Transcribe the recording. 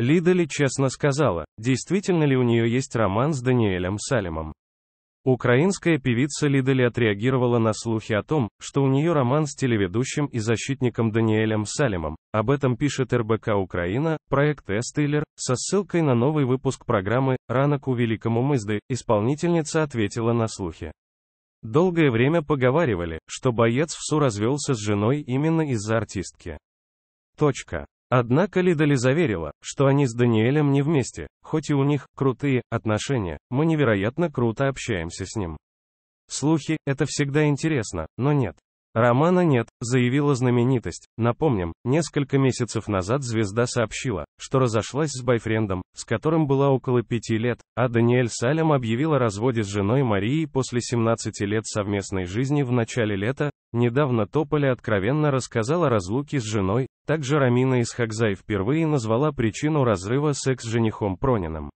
Лидали честно сказала, действительно ли у нее есть роман с Даниэлем Салимом. Украинская певица Лидали отреагировала на слухи о том, что у нее роман с телеведущим и защитником Даниэлем Салимом. Об этом пишет РБК Украина, проект Эстейлер, со ссылкой на новый выпуск программы «Ранок у Великому Мызды», исполнительница ответила на слухи. Долгое время поговаривали, что боец в СУ развелся с женой именно из-за артистки. Точка. Однако Лидали заверила, что они с Даниэлем не вместе, хоть и у них крутые отношения, мы невероятно круто общаемся с ним. Слухи – это всегда интересно, но нет. Романа нет, заявила знаменитость. Напомним, несколько месяцев назад звезда сообщила, что разошлась с бойфрендом, с которым была около пяти лет, а Даниэль Салем объявила о разводе с женой Марией после 17 лет совместной жизни в начале лета. Недавно Тополя откровенно рассказала о разлуке с женой, также Рамина из Исхакзай впервые назвала причину разрыва секс-женихом с Пронином.